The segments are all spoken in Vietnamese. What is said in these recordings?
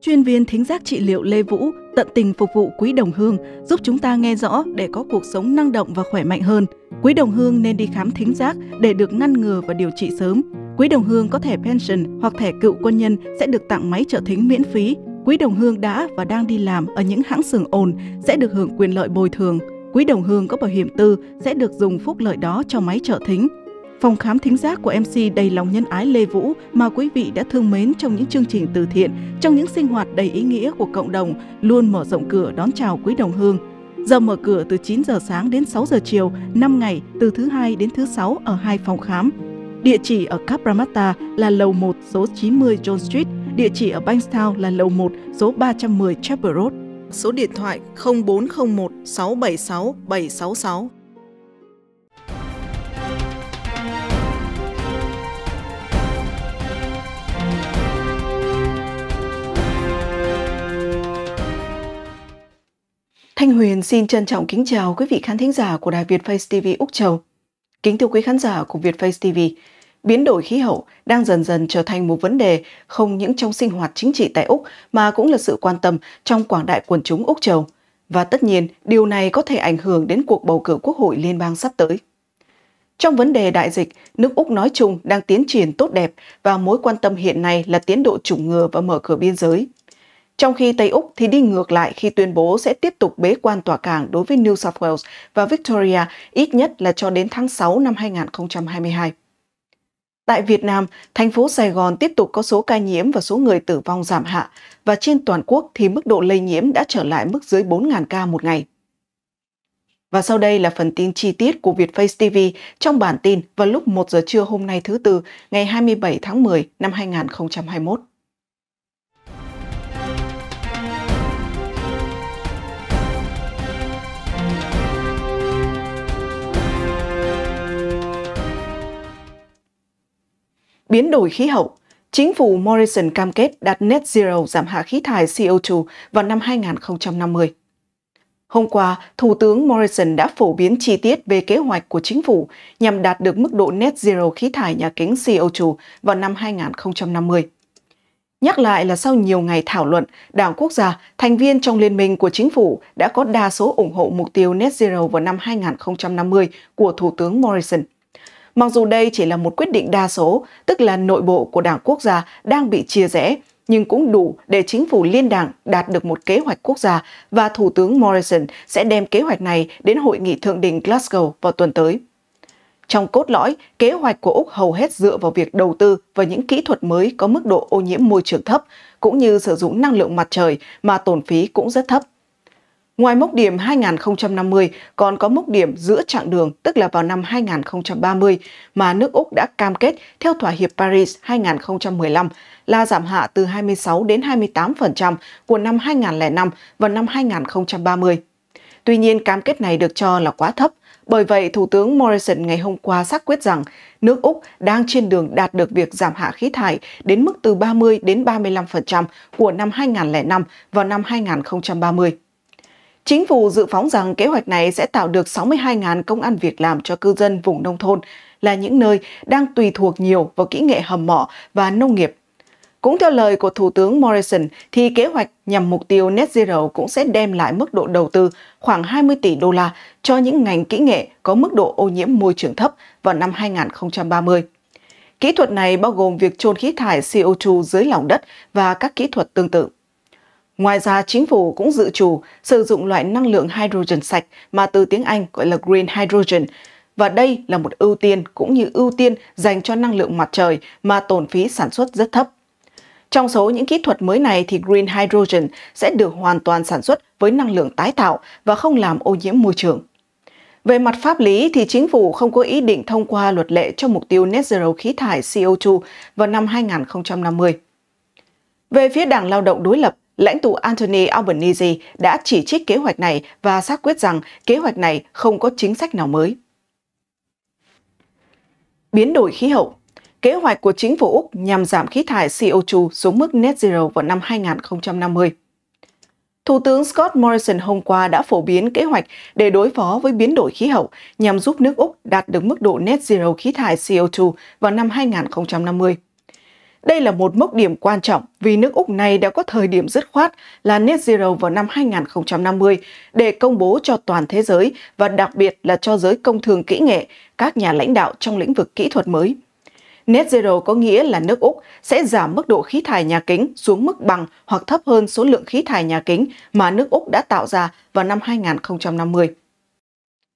Chuyên viên thính giác trị liệu Lê Vũ tận tình phục vụ quý đồng hương, giúp chúng ta nghe rõ để có cuộc sống năng động và khỏe mạnh hơn. Quý đồng hương nên đi khám thính giác để được ngăn ngừa và điều trị sớm. Quý đồng hương có thẻ pension hoặc thẻ cựu quân nhân sẽ được tặng máy trợ thính miễn phí. Quý đồng hương đã và đang đi làm ở những hãng xưởng ồn sẽ được hưởng quyền lợi bồi thường. Quý đồng hương có bảo hiểm tư sẽ được dùng phúc lợi đó cho máy trợ thính. Phòng khám thính giác của MC đầy lòng nhân ái Lê Vũ mà quý vị đã thương mến trong những chương trình từ thiện, trong những sinh hoạt đầy ý nghĩa của cộng đồng luôn mở rộng cửa đón chào quý đồng hương. Giờ mở cửa từ 9 giờ sáng đến 6 giờ chiều, 5 ngày từ thứ hai đến thứ sáu ở hai phòng khám. Địa chỉ ở Capramata là lầu 1 số 90 John Street, địa chỉ ở Bankstown là lầu 1 số 310 Chapel Road. Số điện thoại 0401 676 766. Thanh Huyền xin trân trọng kính chào quý vị khán thính giả của Đài Việt Face TV Úc Châu. Kính thưa quý khán giả của Việt Face TV, biến đổi khí hậu đang dần dần trở thành một vấn đề không những trong sinh hoạt chính trị tại Úc mà cũng là sự quan tâm trong quảng đại quần chúng Úc Châu. Và tất nhiên, điều này có thể ảnh hưởng đến cuộc bầu cử quốc hội liên bang sắp tới. Trong vấn đề đại dịch, nước Úc nói chung đang tiến triển tốt đẹp và mối quan tâm hiện nay là tiến độ chủng ngừa và mở cửa biên giới – trong khi Tây Úc thì đi ngược lại khi tuyên bố sẽ tiếp tục bế quan tỏa cảng đối với New South Wales và Victoria ít nhất là cho đến tháng 6 năm 2022. Tại Việt Nam, thành phố Sài Gòn tiếp tục có số ca nhiễm và số người tử vong giảm hạ, và trên toàn quốc thì mức độ lây nhiễm đã trở lại mức dưới 4.000 ca một ngày. Và sau đây là phần tin chi tiết của Vietface TV trong bản tin vào lúc 1 giờ trưa hôm nay thứ Tư, ngày 27 tháng 10 năm 2021. biến đổi khí hậu, chính phủ Morrison cam kết đạt net zero giảm hạ khí thải CO2 vào năm 2050. Hôm qua, Thủ tướng Morrison đã phổ biến chi tiết về kế hoạch của chính phủ nhằm đạt được mức độ net zero khí thải nhà kính CO2 vào năm 2050. Nhắc lại là sau nhiều ngày thảo luận, Đảng Quốc gia, thành viên trong liên minh của chính phủ đã có đa số ủng hộ mục tiêu net zero vào năm 2050 của Thủ tướng Morrison – Mặc dù đây chỉ là một quyết định đa số, tức là nội bộ của Đảng Quốc gia đang bị chia rẽ, nhưng cũng đủ để chính phủ liên đảng đạt được một kế hoạch quốc gia và Thủ tướng Morrison sẽ đem kế hoạch này đến Hội nghị Thượng đỉnh Glasgow vào tuần tới. Trong cốt lõi, kế hoạch của Úc hầu hết dựa vào việc đầu tư vào những kỹ thuật mới có mức độ ô nhiễm môi trường thấp, cũng như sử dụng năng lượng mặt trời mà tổn phí cũng rất thấp. Ngoài mốc điểm 2050, còn có mốc điểm giữa chặng đường, tức là vào năm 2030, mà nước Úc đã cam kết theo thỏa hiệp Paris 2015 là giảm hạ từ 26 đến 28% của năm 2005 vào năm 2030. Tuy nhiên, cam kết này được cho là quá thấp. Bởi vậy, Thủ tướng Morrison ngày hôm qua xác quyết rằng nước Úc đang trên đường đạt được việc giảm hạ khí thải đến mức từ 30 đến 35% của năm 2005 vào năm 2030. Chính phủ dự phóng rằng kế hoạch này sẽ tạo được 62.000 công ăn việc làm cho cư dân vùng nông thôn, là những nơi đang tùy thuộc nhiều vào kỹ nghệ hầm mỏ và nông nghiệp. Cũng theo lời của Thủ tướng Morrison, thì kế hoạch nhằm mục tiêu Net Zero cũng sẽ đem lại mức độ đầu tư khoảng 20 tỷ đô la cho những ngành kỹ nghệ có mức độ ô nhiễm môi trường thấp vào năm 2030. Kỹ thuật này bao gồm việc trôn khí thải CO2 dưới lòng đất và các kỹ thuật tương tự. Ngoài ra, chính phủ cũng dự trù sử dụng loại năng lượng hydrogen sạch mà từ tiếng Anh gọi là green hydrogen. Và đây là một ưu tiên cũng như ưu tiên dành cho năng lượng mặt trời mà tổn phí sản xuất rất thấp. Trong số những kỹ thuật mới này thì green hydrogen sẽ được hoàn toàn sản xuất với năng lượng tái tạo và không làm ô nhiễm môi trường. Về mặt pháp lý thì chính phủ không có ý định thông qua luật lệ cho mục tiêu net zero khí thải CO2 vào năm 2050. Về phía Đảng Lao động đối lập lãnh tụ Anthony Albanese đã chỉ trích kế hoạch này và xác quyết rằng kế hoạch này không có chính sách nào mới. Biến đổi khí hậu Kế hoạch của chính phủ Úc nhằm giảm khí thải CO2 xuống mức net zero vào năm 2050. Thủ tướng Scott Morrison hôm qua đã phổ biến kế hoạch để đối phó với biến đổi khí hậu nhằm giúp nước Úc đạt được mức độ net zero khí thải CO2 vào năm 2050. Đây là một mốc điểm quan trọng vì nước Úc này đã có thời điểm dứt khoát là net zero vào năm 2050 để công bố cho toàn thế giới và đặc biệt là cho giới công thường kỹ nghệ, các nhà lãnh đạo trong lĩnh vực kỹ thuật mới. Net zero có nghĩa là nước Úc sẽ giảm mức độ khí thải nhà kính xuống mức bằng hoặc thấp hơn số lượng khí thải nhà kính mà nước Úc đã tạo ra vào năm 2050.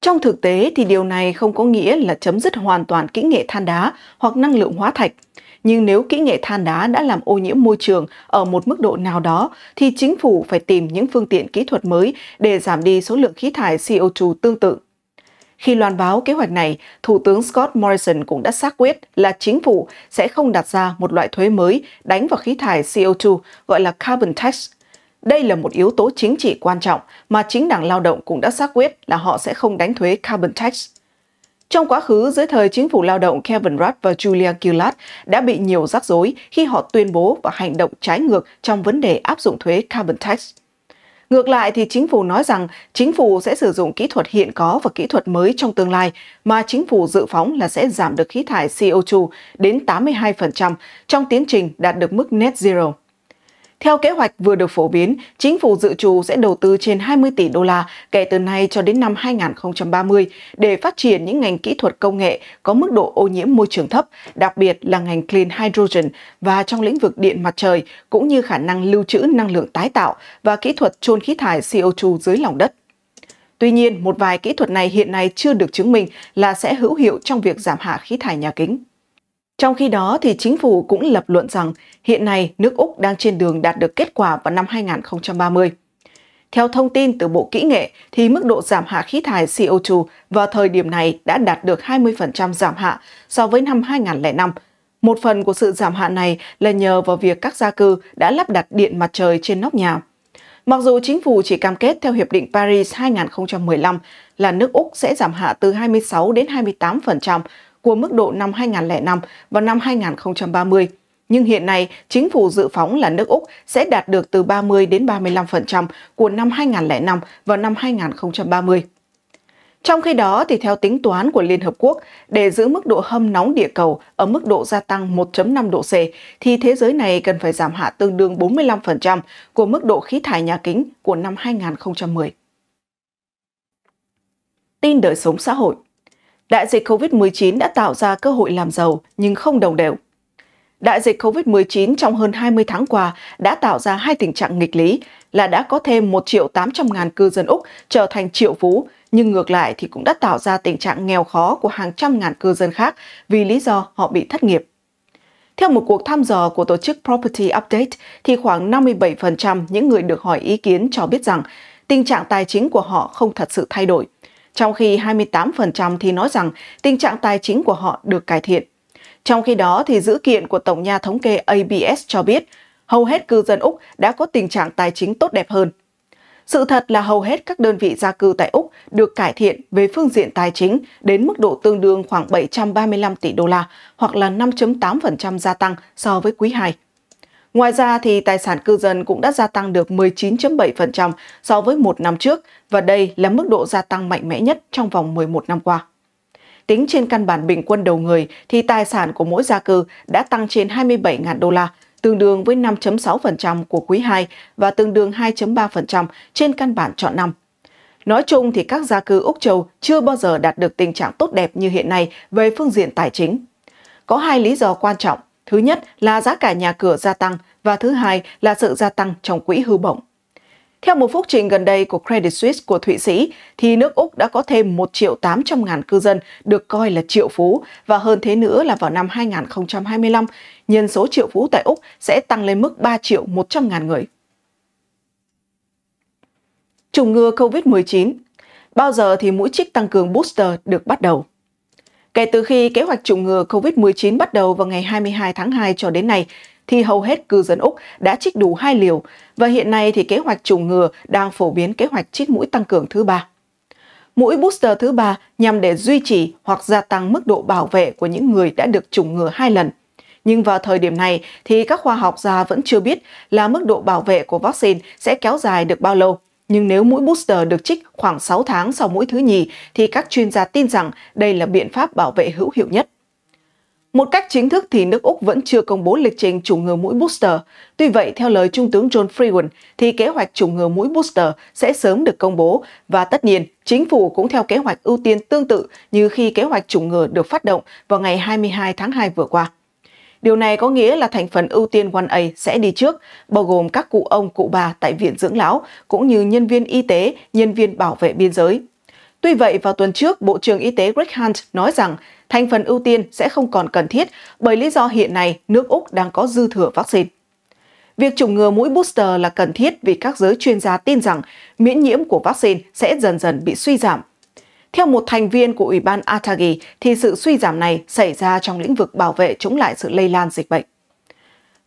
Trong thực tế thì điều này không có nghĩa là chấm dứt hoàn toàn kỹ nghệ than đá hoặc năng lượng hóa thạch nhưng nếu kỹ nghệ than đá đã làm ô nhiễm môi trường ở một mức độ nào đó thì chính phủ phải tìm những phương tiện kỹ thuật mới để giảm đi số lượng khí thải CO2 tương tự. Khi loan báo kế hoạch này, Thủ tướng Scott Morrison cũng đã xác quyết là chính phủ sẽ không đặt ra một loại thuế mới đánh vào khí thải CO2 gọi là carbon tax. Đây là một yếu tố chính trị quan trọng mà chính đảng lao động cũng đã xác quyết là họ sẽ không đánh thuế carbon tax. Trong quá khứ, dưới thời chính phủ lao động Kevin Rudd và Julia Gillard đã bị nhiều rắc rối khi họ tuyên bố và hành động trái ngược trong vấn đề áp dụng thuế carbon tax. Ngược lại thì chính phủ nói rằng chính phủ sẽ sử dụng kỹ thuật hiện có và kỹ thuật mới trong tương lai mà chính phủ dự phóng là sẽ giảm được khí thải CO2 đến 82% trong tiến trình đạt được mức net zero. Theo kế hoạch vừa được phổ biến, chính phủ dự trù sẽ đầu tư trên 20 tỷ đô la kể từ nay cho đến năm 2030 để phát triển những ngành kỹ thuật công nghệ có mức độ ô nhiễm môi trường thấp, đặc biệt là ngành clean hydrogen và trong lĩnh vực điện mặt trời, cũng như khả năng lưu trữ năng lượng tái tạo và kỹ thuật chôn khí thải CO2 dưới lòng đất. Tuy nhiên, một vài kỹ thuật này hiện nay chưa được chứng minh là sẽ hữu hiệu trong việc giảm hạ khí thải nhà kính. Trong khi đó thì chính phủ cũng lập luận rằng hiện nay nước Úc đang trên đường đạt được kết quả vào năm 2030. Theo thông tin từ Bộ Kỹ nghệ thì mức độ giảm hạ khí thải CO2 vào thời điểm này đã đạt được 20% giảm hạ so với năm 2005. Một phần của sự giảm hạ này là nhờ vào việc các gia cư đã lắp đặt điện mặt trời trên nóc nhà. Mặc dù chính phủ chỉ cam kết theo Hiệp định Paris 2015 là nước Úc sẽ giảm hạ từ 26 đến 28% của mức độ năm 2005 vào năm 2030. Nhưng hiện nay, chính phủ dự phóng là nước Úc sẽ đạt được từ 30 đến 35% của năm 2005 vào năm 2030. Trong khi đó, thì theo tính toán của Liên Hợp Quốc, để giữ mức độ hâm nóng địa cầu ở mức độ gia tăng 1.5 độ C, thì thế giới này cần phải giảm hạ tương đương 45% của mức độ khí thải nhà kính của năm 2010. Tin đời sống xã hội Đại dịch COVID-19 đã tạo ra cơ hội làm giàu nhưng không đồng đều. Đại dịch COVID-19 trong hơn 20 tháng qua đã tạo ra hai tình trạng nghịch lý là đã có thêm 1 triệu 800 ngàn cư dân Úc trở thành triệu phú, nhưng ngược lại thì cũng đã tạo ra tình trạng nghèo khó của hàng trăm ngàn cư dân khác vì lý do họ bị thất nghiệp. Theo một cuộc thăm dò của tổ chức Property Update, thì khoảng 57% những người được hỏi ý kiến cho biết rằng tình trạng tài chính của họ không thật sự thay đổi trong khi 28% thì nói rằng tình trạng tài chính của họ được cải thiện. Trong khi đó thì dữ kiện của Tổng nhà thống kê ABS cho biết hầu hết cư dân Úc đã có tình trạng tài chính tốt đẹp hơn. Sự thật là hầu hết các đơn vị gia cư tại Úc được cải thiện về phương diện tài chính đến mức độ tương đương khoảng 735 tỷ đô la hoặc là 5.8% gia tăng so với quý 2. Ngoài ra, thì tài sản cư dân cũng đã gia tăng được 19.7% so với một năm trước và đây là mức độ gia tăng mạnh mẽ nhất trong vòng 11 năm qua. Tính trên căn bản bình quân đầu người thì tài sản của mỗi gia cư đã tăng trên 27.000 đô la, tương đương với 5.6% của quý 2 và tương đương 2.3% trên căn bản chọn năm. Nói chung thì các gia cư Úc Châu chưa bao giờ đạt được tình trạng tốt đẹp như hiện nay về phương diện tài chính. Có hai lý do quan trọng Thứ nhất là giá cả nhà cửa gia tăng và thứ hai là sự gia tăng trong quỹ hư bổng. Theo một phúc trình gần đây của Credit Suisse của Thụy Sĩ, thì nước Úc đã có thêm 1 triệu 800 ngàn cư dân được coi là triệu phú và hơn thế nữa là vào năm 2025, nhân số triệu phú tại Úc sẽ tăng lên mức 3 triệu 100 ngàn người. Chủng ngừa COVID-19 Bao giờ thì mũi trích tăng cường booster được bắt đầu? Kể từ khi kế hoạch chủng ngừa COVID-19 bắt đầu vào ngày 22 tháng 2 cho đến nay, thì hầu hết cư dân Úc đã trích đủ hai liều và hiện nay thì kế hoạch chủng ngừa đang phổ biến kế hoạch trích mũi tăng cường thứ ba. Mũi booster thứ ba nhằm để duy trì hoặc gia tăng mức độ bảo vệ của những người đã được chủng ngừa hai lần. Nhưng vào thời điểm này thì các khoa học gia vẫn chưa biết là mức độ bảo vệ của vaccine sẽ kéo dài được bao lâu nhưng nếu mũi booster được trích khoảng 6 tháng sau mũi thứ nhì thì các chuyên gia tin rằng đây là biện pháp bảo vệ hữu hiệu nhất. Một cách chính thức thì nước Úc vẫn chưa công bố lịch trình chủng ngừa mũi booster. Tuy vậy, theo lời Trung tướng John Freeland, thì kế hoạch chủng ngừa mũi booster sẽ sớm được công bố và tất nhiên, chính phủ cũng theo kế hoạch ưu tiên tương tự như khi kế hoạch chủng ngừa được phát động vào ngày 22 tháng 2 vừa qua. Điều này có nghĩa là thành phần ưu tiên 1A sẽ đi trước, bao gồm các cụ ông, cụ bà tại viện dưỡng lão, cũng như nhân viên y tế, nhân viên bảo vệ biên giới. Tuy vậy, vào tuần trước, Bộ trưởng Y tế Greg Hunt nói rằng thành phần ưu tiên sẽ không còn cần thiết bởi lý do hiện nay nước Úc đang có dư thừa vaccine. Việc chủng ngừa mũi booster là cần thiết vì các giới chuyên gia tin rằng miễn nhiễm của vaccine sẽ dần dần bị suy giảm theo một thành viên của Ủy ban Atagi, thì sự suy giảm này xảy ra trong lĩnh vực bảo vệ chống lại sự lây lan dịch bệnh.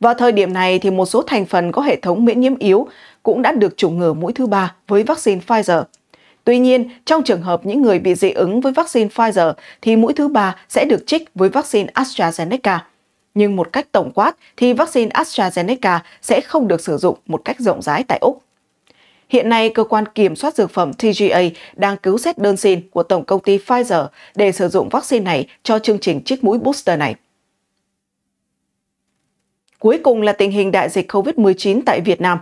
Vào thời điểm này, thì một số thành phần có hệ thống miễn nhiễm yếu cũng đã được chủng ngừa mũi thứ ba với vaccine Pfizer. Tuy nhiên, trong trường hợp những người bị dị ứng với vaccine Pfizer thì mũi thứ ba sẽ được trích với vaccine AstraZeneca. Nhưng một cách tổng quát thì vaccine AstraZeneca sẽ không được sử dụng một cách rộng rãi tại Úc. Hiện nay, cơ quan kiểm soát dược phẩm TGA đang cứu xét đơn xin của Tổng công ty Pfizer để sử dụng vaccine này cho chương trình trích mũi booster này. Cuối cùng là tình hình đại dịch COVID-19 tại Việt Nam.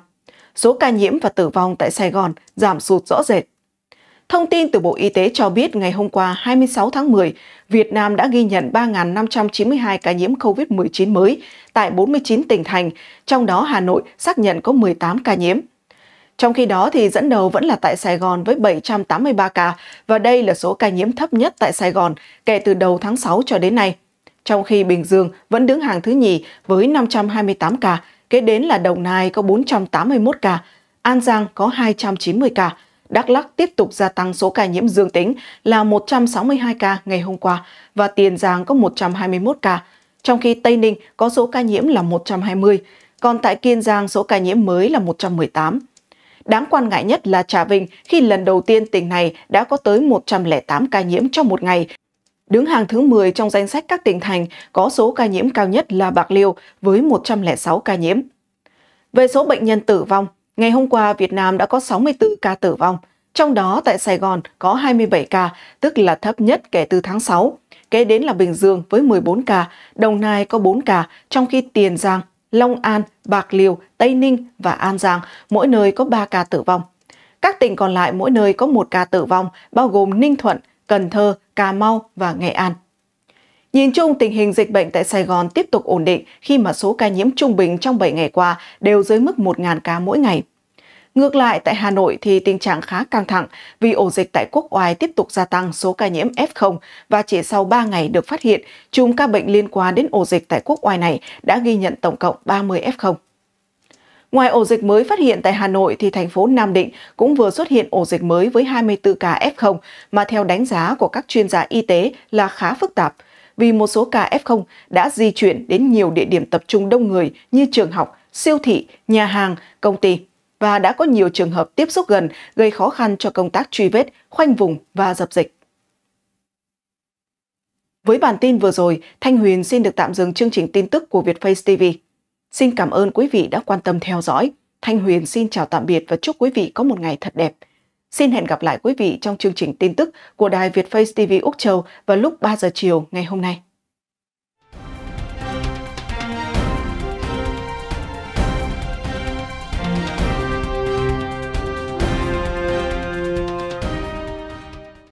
Số ca nhiễm và tử vong tại Sài Gòn giảm sụt rõ rệt. Thông tin từ Bộ Y tế cho biết ngày hôm qua 26 tháng 10, Việt Nam đã ghi nhận 3.592 ca nhiễm COVID-19 mới tại 49 tỉnh thành, trong đó Hà Nội xác nhận có 18 ca nhiễm. Trong khi đó thì dẫn đầu vẫn là tại Sài Gòn với 783 ca và đây là số ca nhiễm thấp nhất tại Sài Gòn kể từ đầu tháng 6 cho đến nay. Trong khi Bình Dương vẫn đứng hàng thứ nhì với 528 ca, kế đến là Đồng Nai có 481 ca, An Giang có 290 ca, Đắk Lắc tiếp tục gia tăng số ca nhiễm dương tính là 162 ca ngày hôm qua và Tiền Giang có 121 ca, trong khi Tây Ninh có số ca nhiễm là 120, còn tại Kiên Giang số ca nhiễm mới là 118. Đáng quan ngại nhất là Trà Vinh khi lần đầu tiên tỉnh này đã có tới 108 ca nhiễm trong một ngày, đứng hàng thứ 10 trong danh sách các tỉnh thành có số ca nhiễm cao nhất là Bạc Liêu với 106 ca nhiễm. Về số bệnh nhân tử vong, ngày hôm qua Việt Nam đã có 64 ca tử vong, trong đó tại Sài Gòn có 27 ca, tức là thấp nhất kể từ tháng 6. Kế đến là Bình Dương với 14 ca, Đồng Nai có 4 ca, trong khi Tiền Giang Long An, Bạc Liêu, Tây Ninh và An Giang, mỗi nơi có 3 ca tử vong. Các tỉnh còn lại mỗi nơi có 1 ca tử vong, bao gồm Ninh Thuận, Cần Thơ, Cà Mau và Nghệ An. Nhìn chung, tình hình dịch bệnh tại Sài Gòn tiếp tục ổn định khi mà số ca nhiễm trung bình trong 7 ngày qua đều dưới mức 1.000 ca mỗi ngày. Ngược lại, tại Hà Nội thì tình trạng khá căng thẳng vì ổ dịch tại Quốc Oai tiếp tục gia tăng số ca nhiễm F0 và chỉ sau 3 ngày được phát hiện, chùm ca bệnh liên quan đến ổ dịch tại Quốc Oai này đã ghi nhận tổng cộng 30 F0. Ngoài ổ dịch mới phát hiện tại Hà Nội thì thành phố Nam Định cũng vừa xuất hiện ổ dịch mới với 24 ca F0 mà theo đánh giá của các chuyên gia y tế là khá phức tạp vì một số ca F0 đã di chuyển đến nhiều địa điểm tập trung đông người như trường học, siêu thị, nhà hàng, công ty và đã có nhiều trường hợp tiếp xúc gần gây khó khăn cho công tác truy vết, khoanh vùng và dập dịch. Với bản tin vừa rồi, Thanh Huyền xin được tạm dừng chương trình tin tức của Vietface TV. Xin cảm ơn quý vị đã quan tâm theo dõi. Thanh Huyền xin chào tạm biệt và chúc quý vị có một ngày thật đẹp. Xin hẹn gặp lại quý vị trong chương trình tin tức của Đài Vietface TV Úc Châu vào lúc 3 giờ chiều ngày hôm nay.